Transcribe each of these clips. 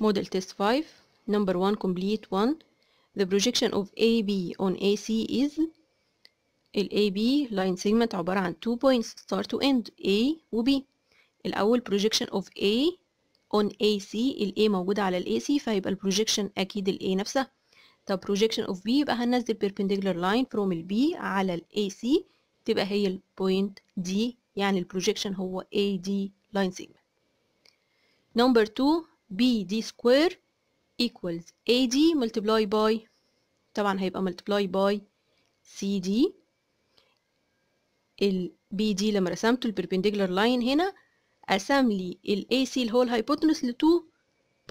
model test 5 number 1 complete 1 the projection of AB on AC is ال AB line segment عبارة عن two points start to end A و B الأول projection of A on AC ال A موجودة على ال AC فهيبقى ال projection أكيد ال A نفسها طب projection of B يبقى هننزل perpendicular line from ال B على ال AC تبقى هي ال point D يعني ال projection هو AD line segment number 2 BD square equals AD multiply by طبعا هيبقى multiply by CD ال BD لما رسمته perpendicular line هنا قسم لي ال AC اللي هو ل لتو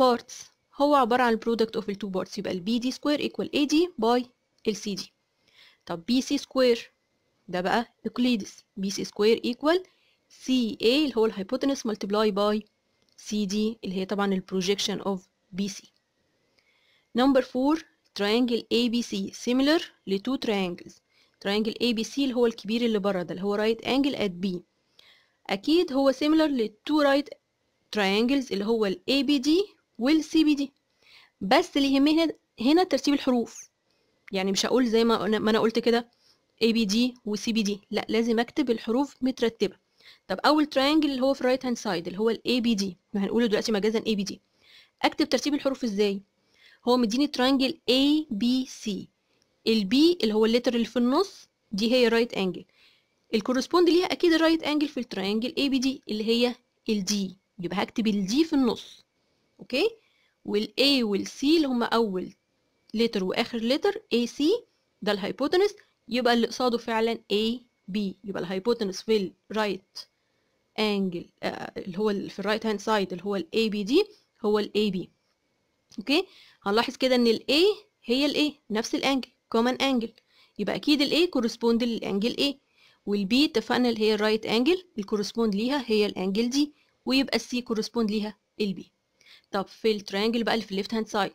parts هو عبارة عن of اوف التو parts يبقى ال BD square equal AD by ال CD طب BC square ده بقى Euclides BC square equal CA اللي هو hypotenuse multiply by سي دي اللي هي طبعا البروجيكشن اوف بي سي نمبر 4 تريانجل اي بي سي سيميلر لتو تريانجلز تريانجل اي بي سي اللي هو الكبير اللي بره ده اللي هو رايت انجل ات بي اكيد هو سيميلر لتو رايت تريانجلز اللي هو الاي بي دي والسي بي دي بس اللي يهمنا هنا ترتيب الحروف يعني مش هقول زي ما انا قلت كده اي بي دي وسي بي دي لا لازم اكتب الحروف مترتبه طب اول تراينجل اللي هو في الرايت هاند سايد اللي هو الاي بي دي ما هنقوله دلوقتي مجازا اي بي دي اكتب ترتيب الحروف ازاي هو مديني تراينجل اي بي سي البي اللي هو الليتر اللي في النص دي هي رايت انجل الكورسبوند ليها اكيد الرايت انجل في التراينجل اي بي دي اللي هي الدي يبقى هكتب الدي في النص اوكي والاي والسي اللي هما اول لتر واخر لتر اي سي ده الهايبوتنس يبقى اللي قصاده فعلا اي بي يبقى الهايبوتنس في الرايت انجل اللي هو في الرايت هاند سايد اللي هو الاي بي دي هو الاي بي اوكي هنلاحظ كده ان الاي هي الاي نفس الانجل كومن انجل يبقى اكيد الاي كورسبوند للانجل اي والبي اتفقنا اللي هي الرايت انجل الكورسبوند ليها هي الانجل دي ويبقى السي كورسبوند ليها البي طب في الترينجل بقى اللي في الليفت هاند سايد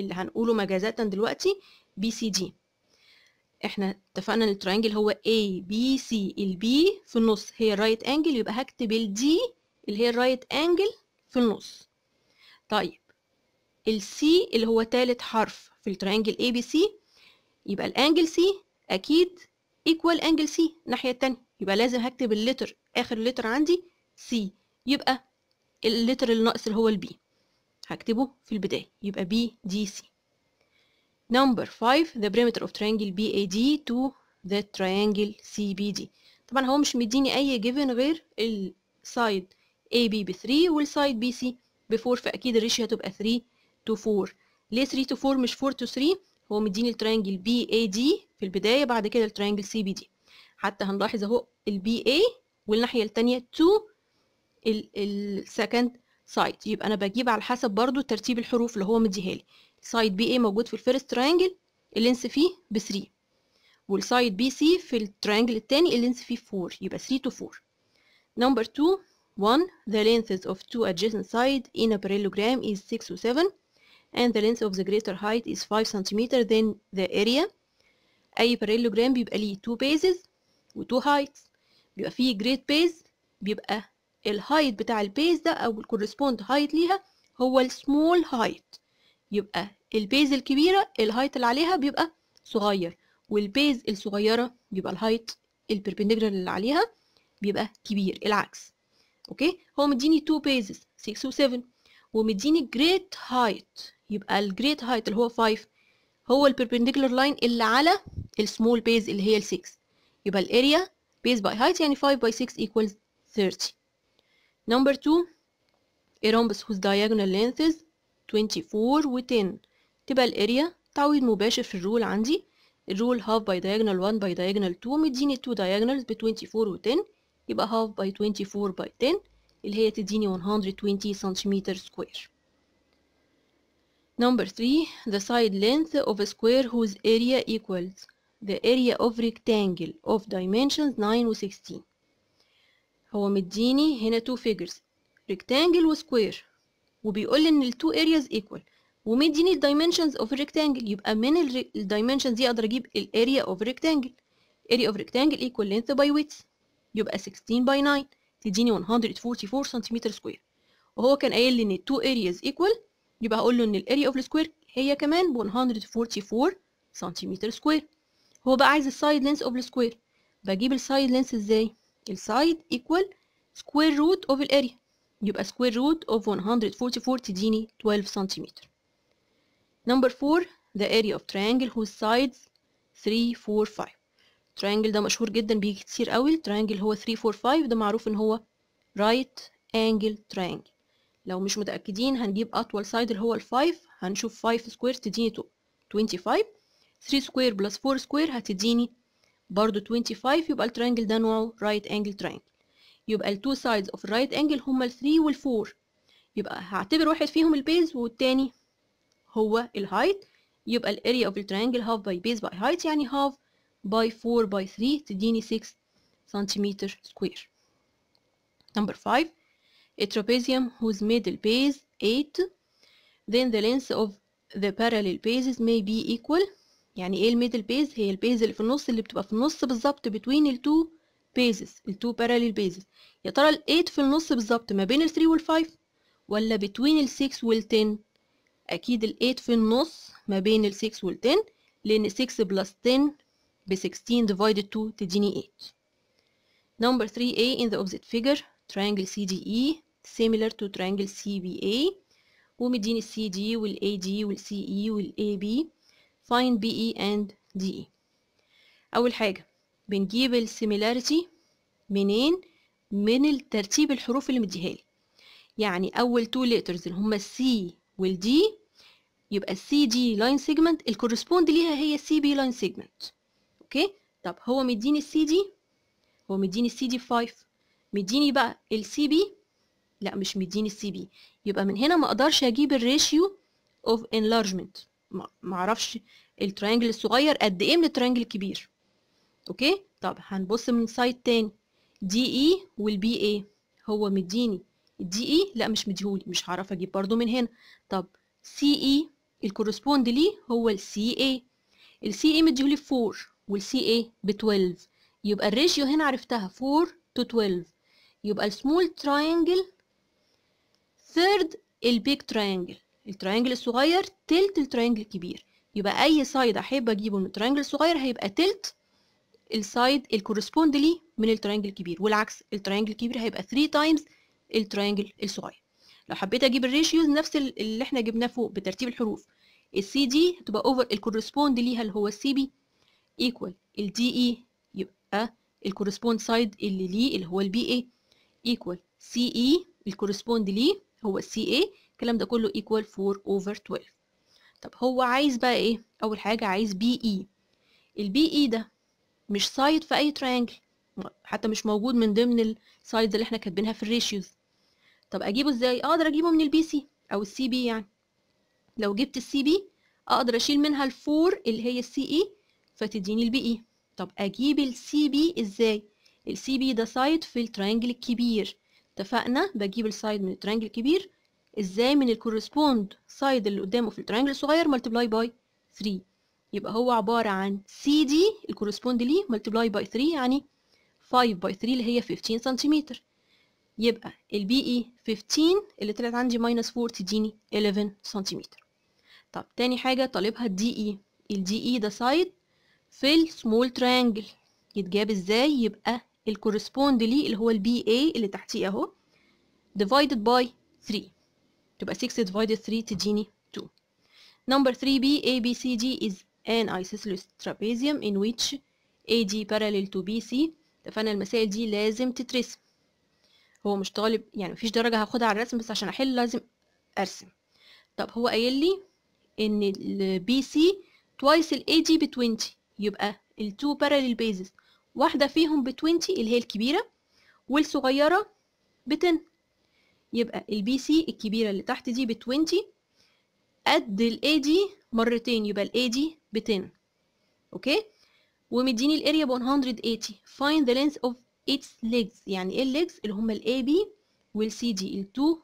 اللي هنقوله مجازاتا دلوقتي بي سي دي احنا اتفقنا ان التراينجل هو A B C البي في النص هي الرايت انجل يبقى هكتب الدي اللي هي الرايت انجل في النص طيب السي اللي هو تالت حرف في التراينجل A B C يبقى الانجل سي اكيد ايكوال انجل سي الناحيه التانية يبقى لازم هكتب اللتر اخر لتر عندي سي يبقى اللتر الناقص اللي هو البي هكتبه في البدايه يبقى بي دي سي Number 5 the perimeter of triangle BAD to the triangle CBD طبعا هو مش مديني أي given غير side AB ب 3 side BC ب 4 فأكيد الريشيو هتبقى 3 to 4 ليه 3 to 4 مش 4 to 3 هو مديني التريانجل BAD في البداية بعد كده التريانجل CBD حتى هنلاحظ اهو ال BA والناحية التانية to ال second side يبقى انا بجيب على حسب برضو ترتيب الحروف اللي هو مديها لي سايد بي اي موجود في الفيرست ترينجل اللينس فيه ب 3 والسايد بي سي في الترينجل التاني اللينس فيه 4 يبقى 3 تو 4 نمبر 2 1 the lengths of two adjacent sides in a parallelogram is 6 و 7 and the length of the greater height is 5 cm than the area اي parallelogram بيبقى ليه 2 bases و 2 heights بيبقى فيه great base بيبقى الهايت بتاع البيز ده او الكورسبوند هايت ليها هو السمول هايت يبقى البيز الكبيرة الهايت اللي عليها بيبقى صغير والبيز الصغيرة بيبقى الهايت البربنديكولار اللي عليها بيبقى كبير العكس اوكي هو مديني تو بيزز 6 و 7 ومديني جريت هايت يبقى الجريت هايت اللي هو 5 هو البربنديكولار لاين اللي على السمول بيز اللي هي ال 6 يبقى الاريا بيز باي هايت يعني 5 باي 6 equals 30 نمبر 2 a rhombus whose diagonal length is 24 و10 تبقى الاريا تعويض مباشر في الرول عندي الرول half by diagonal 1 by diagonal 2 مديني 2 diagonals ب 24 و10 يبقى half by 24 by 10 اللي هي تديني 120 cm square. Number 3 the side length of a square whose area equals the area of rectangle of dimensions 9 و 16 هو مديني هنا two figures rectangle و square وبيقول لي ان التو ارياز ايكوال ومديني الدايمنشنز اوف ريكتانجل يبقى من الدايمنشنز دي اقدر اجيب الاريا اوف ريكتانجل اريا اوف ريكتانجل ايكوال لينث باي ويدث يبقى 16 باي 9 تديني 144 سنتيمتر سكوير وهو كان قايل لي ان التو ارياز ايكوال يبقى هقول له ان الاريا اوف السكوير هي كمان 144 سنتيمتر سكوير هو بقى عايز السايد لينث اوف السكوير بجيب السايد لينث ازاي السايد ايكوال سكوير روت اوف الاريا يبقى سكوير روت of 144 تديني 12 سنتيمتر نمبر 4 the area of triangle whose sides 3 4 5 triangle ده مشهور جدا بيجي كتير قوي triangle هو 3 4 5 ده معروف ان هو right angle triangle لو مش متأكدين هنجيب أطول سايد اللي هو ال5 هنشوف 5 سكوير تديني 25 3 سكوير بلس 4 سكوير هتديني برضو 25 يبقى الترينجل ده نوعه رايت انجل ترينجل يبقى ال two sides of right angle هما ال 3 وال 4 يبقى هعتبر واحد فيهم البيز والتاني هو الهايت يبقى ال area of the triangle half by base by height يعني half by 4 by 3 تديني 6 سنتيمتر سكوير number 5 a trapezium whose middle base 8 then the length of the parallel bases may be equal يعني ايه الميدل بيز هي البيز اللي في النص اللي بتبقى في النص بالظبط between two بيزز التو باراليل بيزز يا ترى ال8 في النص بالظبط ما بين ال3 وال5 ولا بتوين ال6 وال10 اكيد ال8 في النص ما بين ال6 وال10 لان 6 بلس 10 ب 16 divided 2 تديني 8 number 3a in the opposite figure triangle CDE similar to triangle CBA ومديني السي CD والاي دي والسي CE والاي AB find BE and DE أول حاجة بنجيب السيميلاريتي منين من الترتيب الحروف اللي مديهالي يعني اول تو ليترز اللي هما السي والدي يبقى السي دي لاين سيجمنت الكورسبوند ليها هي السي بي لاين سيجمنت اوكي طب هو مديني السي دي هو مديني السي دي 5 مديني بقى السي بي لا مش مديني السي بي يبقى من هنا ما اقدرش اجيب الريشيو اوف انلارجمنت ما اعرفش الترينجل الصغير قد ايه من الترينجل الكبير اوكي طب هنبص من سايد تاني دي اي e والبي اي هو مديني الدي اي e؟ لا مش مديهولي مش هعرف اجيب برضو من هنا طب سي اي الكورسبوند ليه هو السي اي السي اي مديهولي 4 والسي اي ب 12 يبقى الريشيو هنا عرفتها 4 تو 12 يبقى السمول تراينجل ثيرد البيج تراينجل التراينجل الصغير تلت التراينجل الكبير يبقى اي سايد احب اجيبه من التراينجل الصغير هيبقى تلت السايد الكورسبوند ليه من الترينجل الكبير والعكس الترينجل الكبير هيبقى 3 تايمز الترينجل الصغير لو حبيت اجيب الريشيوز نفس اللي احنا جبناه فوق بترتيب الحروف السي دي هتبقى اوفر الكورسبوند ليها اللي هو السي بي ايكوال الدي اي يبقى الكورسبوند سايد اللي ليه اللي هو البي اي ايكوال سي اي الكورسبوند ليه هو السي اي الكلام ده كله ايكوال 4 اوفر 12 طب هو عايز بقى ايه اول حاجه عايز بي اي البي اي ده مش سايد في اي ترينجل حتى مش موجود من ضمن السايد اللي احنا كاتبينها في الريشيوز طب اجيبه ازاي اقدر اجيبه من البي سي او السي بي يعني لو جبت السي بي اقدر اشيل منها الفور اللي هي السي اي e فتديني البي اي e. طب اجيب السي بي ازاي السي بي ده سايد في الترينجل الكبير اتفقنا بجيب السايد من الترينجل الكبير ازاي من الكورسبوند سايد اللي قدامه في الترينجل الصغير ملتبلاي باي 3 يبقى هو عبارة عن سي دي الكورسبوند ليه ملتبلاي باي 3 يعني 5 باي 3 اللي هي 15 سنتيمتر يبقى البي اي 15 اللي طلعت عندي ماينس 4 تديني 11 سنتيمتر طب تاني حاجة طالبها الدي اي الدي اي ده سايد في السمول ترانجل يتجاب ازاي يبقى الكورسبوند ليه اللي هو البي اي اللي تحتيه اهو divided by 3 تبقى 6 divided 3 تديني 2 number 3b a b c d is an isosceles trapezium in which AD parallel to BC فأنا المسائل دي لازم تترسم هو مش طالب يعني مفيش درجة هاخدها على الرسم بس عشان أحل لازم أرسم طب هو قايل لي إن ال BC twice ال AD ب 20 يبقى ال two parallel bases واحدة فيهم ب 20 اللي هي الكبيرة والصغيرة ب 10 يبقى ال BC الكبيرة اللي تحت دي ب 20 قد ال AD مرتين يبقى ال AD ب 10 اوكي ومديني الاريا ب 180 find the length of its legs يعني ايه الليجز اللي هما الاي بي والسي دي التو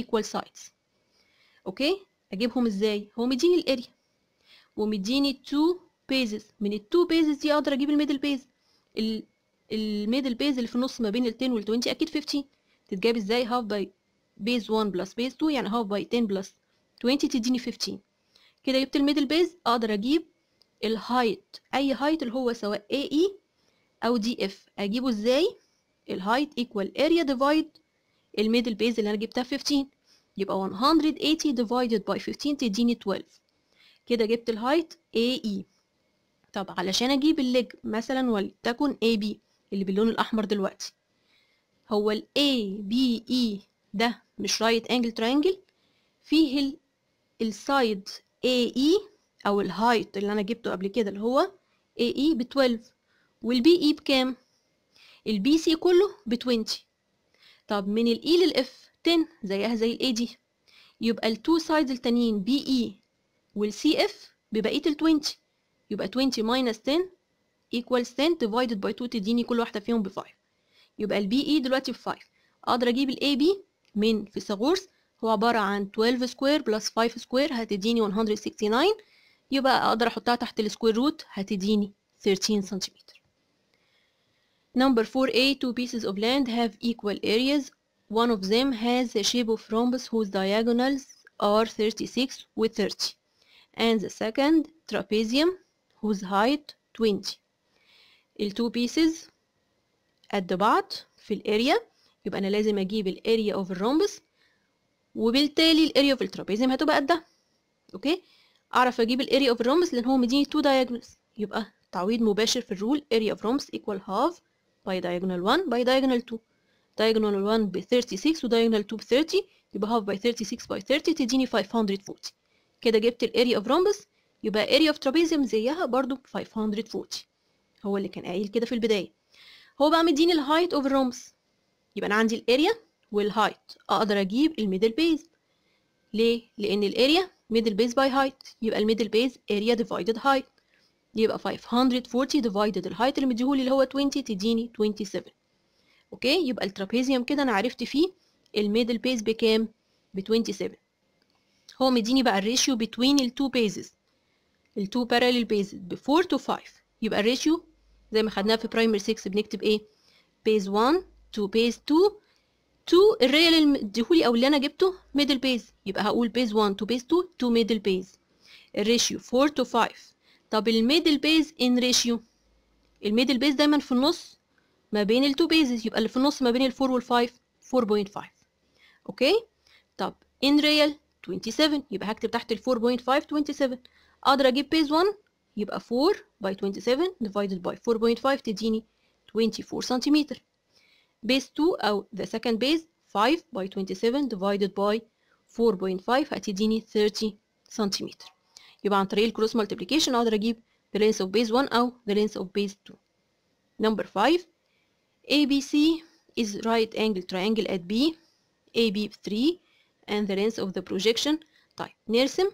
equal sides اوكي اجيبهم ازاي هو مديني الاريا ومديني 2 bases من التو bases دي اقدر اجيب الميدل بيز الميدل بيز اللي في النص ما بين ال 10 وال 20 اكيد 15 تتجاب ازاي half by base 1 plus base 2 يعني half by 10 plus 20 تديني 15 كده جبت الميدل بيز اقدر اجيب الهايت اي هايت اللي هو سواء اي اي e او دي اف اجيبه ازاي الهايت ايكوال اريا ديفايد الميدل بيز اللي انا جبتها 15 يبقى 180 ديفايدد باي 15 تديني 12 كده جبت الهايت اي اي طب علشان اجيب الليج مثلا ولتكن اي بي اللي باللون الاحمر دلوقتي هو ال A B E ده مش رايت انجل ترينجل فيه ال السايد AE أو الهايت اللي أنا جبته قبل كده اللي هو AE ب 12 والبي إي e بكام؟ البي سي كله ب 20 طب من الإي e للإف 10 زيها زي الإي دي يبقى التو سايدز التانيين بي إي e والسي إف ببقية ال 20 يبقى 20 minus 10 equals 10 divided by 2 تديني كل واحدة فيهم ب 5 يبقى البي إي دلوقتي ب 5 أقدر أجيب الإي بي من فيثاغورس هو عبارة عن 12 سكوير بلس 5 سكوير هتديني 169 يبقى أقدر أحطها تحت السكوير روت هتديني 13 سنتيمتر Number 4a two pieces of land have equal areas one of them has a shape of rhombus whose diagonals are 36 with 30 and the second trapezium whose height 20 ال two pieces قد بعض في الاريا يبقى انا لازم اجيب الاريا اوف الرومبس وبالتالي الاريا اوف الترابيزيوم هتبقى قد ده اوكي اعرف اجيب الاريا اوف الرومز لان هو مديني تو diagonals يبقى تعويض مباشر في الرول اريا اوف رومز ايكوال هاف باي diagonal 1 باي diagonal 2 diagonal 1 ب 36 ودايجونال 2 ب 30 يبقى هاف باي 36 باي 30 تديني 540 كده جبت الاريا اوف رومبس يبقى اريا اوف ترابيزيوم زيها برضو 540 هو اللي كان قايل كده في البدايه هو بقى مديني الهايت اوف الرومبس يبقى انا عندي الاريا والهايت اقدر اجيب الميدل بيز ليه لان الاريا ميدل بيز باي هايت يبقى الميدل بيز اريا ديفايدد هايت يبقى 540 ديفايدد الهايت اللي مديهولي اللي هو 20 تديني 27 اوكي يبقى الترابيزيوم كده انا عرفت فيه الميدل بيز بكام ب 27 هو مديني بقى الريشيو بين التو بيزز التو بارالل بيزز ب 4 تو 5 يبقى الريشيو زي ما خدناها في برايمر 6 بنكتب ايه بيز 1 تو بيز 2 تو الريال اللي او اللي انا جبته ميدل بيز يبقى هقول بيز 1 تو بيز 2 تو ميدل بيز الريشيو 4 تو 5 طب الميدل بيز ان ريشيو الميدل بيز دايما في النص ما بين التو بيزز يبقى اللي في النص ما بين الفور والفايف 4.5 اوكي طب ان ريال 27 يبقى هكتب تحت ال 4.5 27 اقدر اجيب بيز 1 يبقى 4 باي 27 ديفايدد باي 4.5 تديني 24 سنتيمتر base 2 أو the second base 5 by 27 divided by 4.5 هتديني 30 سنتيمتر يبقى عن طريق الكروس مالتيبليكيشن أقدر أجيب the length of base 1 أو the length of base 2 number 5 ABC is right angle triangle at B AB 3 and the length of the projection طيب نرسم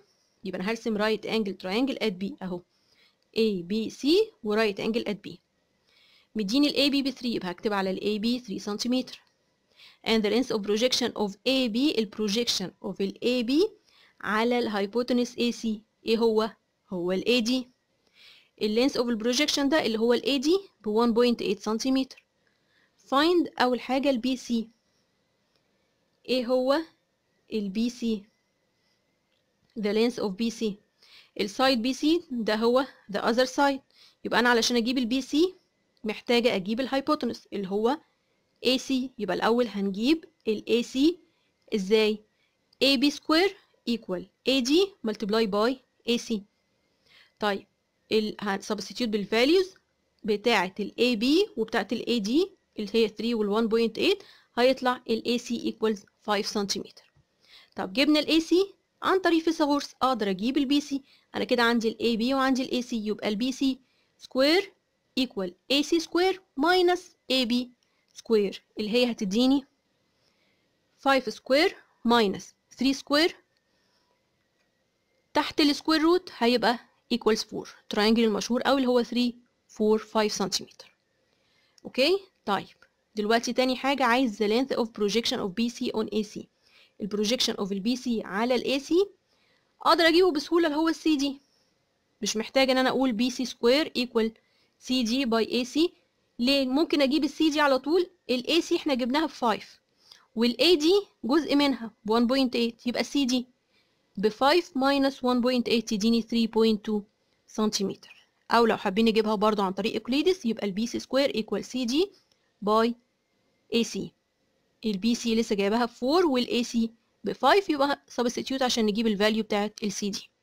يبقى أنا هرسم right angle triangle at B أهو ABC و right angle at B مديني ال AB ب 3 يبقى هكتب على ال AB 3 سنتيمتر and the length of projection of AB ال projection of ال AB على hypotenuse AC ايه هو؟ هو ال AD ال length of ال projection ده اللي هو ال AD ب 1.8 سنتيمتر find أول حاجة ال BC ايه هو ال BC the length of BC side BC ده هو the other side يبقى أنا علشان أجيب ال BC محتاجة أجيب الهايبوتنس اللي هو AC يبقى الأول هنجيب الـ AC إزاي؟ AB سكوير equal AD multiply by AC طيب هن substitute بالفاليوز بتاعة الـ AB وبتاعة الـ AD اللي هي 3 والـ 1.8 هيطلع الـ AC equals 5 سنتيمتر طب جبنا الـ AC عن طريق فيثاغورس أقدر أجيب الـ BC أنا كده عندي الـ AB وعندي الـ AC يبقى الـ BC سكوير equal AC square minus AB square اللي هي هتديني 5 square minus 3 square تحت السكوير روت هيبقى equals 4 triangle المشهور أو اللي هو 3 4 5 سنتيمتر اوكي طيب دلوقتي تاني حاجة عايز the length of projection of BC on AC البروجيكشن اوف البي سي على الاي سي اقدر اجيبه بسهولة اللي هو السي دي مش محتاج ان انا اقول بي سي سكوير ايكوال سي جي باي اي سي ليه ممكن اجيب السي جي على طول الاي سي احنا جبناها ب 5 والاي دي جزء منها ب 1.8 يبقى السي دي ب 5 1.8 تديني 3.2 سنتيمتر او لو حابين نجيبها برضو عن طريق اقليدس يبقى البي سي سكوير ايكوال سي جي باي اي سي البي سي لسه جايباها ب 4 والاي سي ب 5 يبقى سبستيوت عشان نجيب الفاليو بتاعت السي دي